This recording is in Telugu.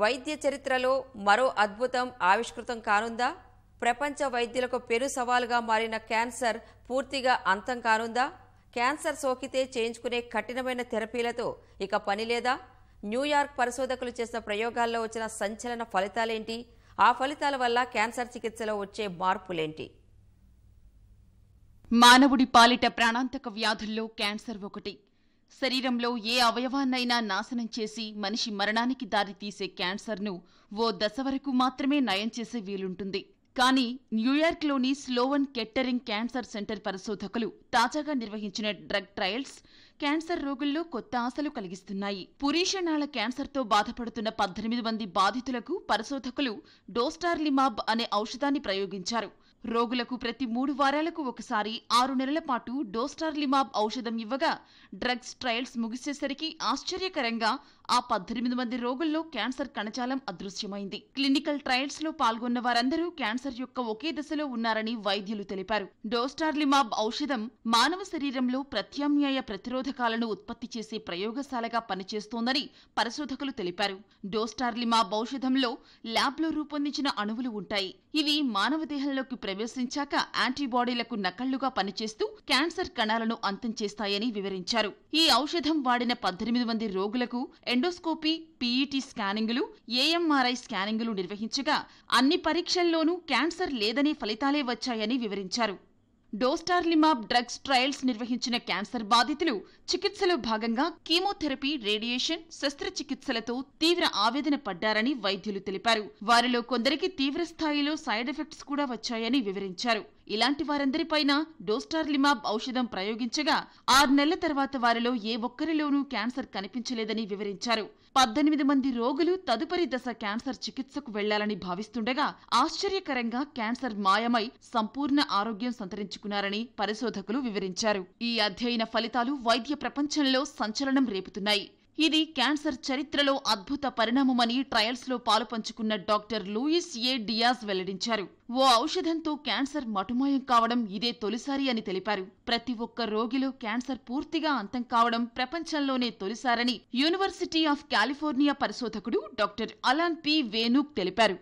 వైద్య చరిత్రలో మరో అద్భుతం ఆవిష్కృతం కానుందా ప్రపంచ వైద్యులకు పెరు సవాలుగా మారిన క్యాన్సర్ పూర్తిగా అంతం కానుందా క్యాన్సర్ సోకితే చేయించుకునే కఠినమైన థెరపీలతో ఇక పని లేదా న్యూయార్క్ పరిశోధకులు చేసిన ప్రయోగాల్లో వచ్చిన సంచలన ఫలితాలేంటి ఆ ఫలితాల వల్ల క్యాన్సర్ చికిత్సలో వచ్చే మార్పులేంటి మానవుడి పాలిట ప్రాణాంతక వ్యాధుల్లో క్యాన్సర్ ఒకటి శరీరంలో ఏ అవయవాన్నైనా నాశనం చేసి మనిషి మరణానికి దారితీసే క్యాన్సర్ను ఓ దశ వరకు మాత్రమే నయం చేసే వీలుంటుంది కానీ న్యూయార్క్లోని స్లోవన్ కెట్టరింగ్ క్యాన్సర్ సెంటర్ పరిశోధకులు తాజాగా నిర్వహించిన డ్రగ్ ట్రయల్స్ క్యాన్సర్ రోగుల్లో కొత్త ఆశలు కలిగిస్తున్నాయి పురీషణాల క్యాన్సర్తో బాధపడుతున్న పద్దెనిమిది మంది బాధితులకు పరిశోధకులు డోస్టార్లిమాబ్ అనే ఔషధాన్ని ప్రయోగించారు రోగులకు ప్రతి మూడు వారాలకు ఒకసారి ఆరు నెలల పాటు డోస్టార్లిమాబ్ ఔషధం ఇవ్వగా డ్రగ్స్ ట్రయల్స్ ముగిసేసరికి ఆశ్చర్యకరంగా ఆ పద్దెనిమిది మంది రోగుల్లో క్యాన్సర్ కణజాలం అదృశ్యమైంది క్లినికల్ ట్రయల్స్ లో పాల్గొన్న వారందరూ క్యాన్సర్ యొక్క ఒకే దశలో ఉన్నారని వైద్యులు తెలిపారు డోస్టార్లిమాబ్ ఔషధం మానవ శరీరంలో ప్రత్యామ్నాయ ప్రతిరోధకాలను ఉత్పత్తి చేసే ప్రయోగశాలగా పనిచేస్తోందని పరిశోధకులు తెలిపారు డోస్టార్లిమాబ్ ఔషధంలో ల్యాబ్లో రూపొందించిన అణువులు ఉంటాయి ఇవి మానవ దేహంలోకి ప్రవేశించాక యాంటీబాడీలకు నకళ్లుగా పనిచేస్తూ క్యాన్సర్ కణాలను అంతం చేస్తాయని వివరించారు ఈ ఔషధం వాడిన పద్దెనిమిది మంది రోగులకు ఎండోస్కోపీ పీఈటీ స్కానింగులు ఏఎంఆర్ఐ స్కానింగులు నిర్వహించగా అన్ని పరీక్షల్లోనూ క్యాన్సర్ లేదనే ఫలితాలే వచ్చాయని వివరించారు డోస్టార్లిమాబ్ డ్రగ్స్ ట్రయల్స్ నిర్వహించిన క్యాన్సర్ బాధితులు చికిత్సలో భాగంగా కీమోథెరపీ రేడియేషన్ శస్త్రచికిత్సలతో తీవ్ర ఆవేదన పడ్డారని వైద్యులు తెలిపారు వారిలో కొందరికి తీవ్ర స్థాయిలో సైడ్ ఎఫెక్ట్స్ కూడా వచ్చాయని వివరించారు ఇలాంటి వారందరిపైన డోస్టార్లిమాబ్ ఔషధం ప్రయోగించగా ఆరు నెలల తర్వాత వారిలో ఏ ఒక్కరిలోనూ క్యాన్సర్ కనిపించలేదని వివరించారు పద్దెనిమిది మంది రోగులు తదుపరి దశ క్యాన్సర్ చికిత్సకు వెళ్లాలని భావిస్తుండగా ఆశ్చర్యకరంగా క్యాన్సర్ మాయమై సంపూర్ణ ఆరోగ్యం సంతరించుకున్నారని పరిశోధకులు వివరించారు ఈ అధ్యయన ఫలితాలు వైద్య ప్రపంచంలో సంచలనం రేపుతున్నాయి ఇది క్యాన్సర్ చరిత్రలో అద్భుత పరిణామమని ట్రయల్స్లో పాలుపంచుకున్న డాక్టర్ లూయిస్ ఏ డియాజ్ వెల్లడించారు ఓ ఔషధంతో క్యాన్సర్ మటుమాయం కావడం ఇదే తొలిసారి అని తెలిపారు ప్రతి ఒక్క రోగిలో క్యాన్సర్ పూర్తిగా అంతం కావడం ప్రపంచంలోనే తొలిసారని యూనివర్సిటీ ఆఫ్ కాలిఫోర్నియా పరిశోధకుడు డాక్టర్ అలాన్ పి వేణుక్ తెలిపారు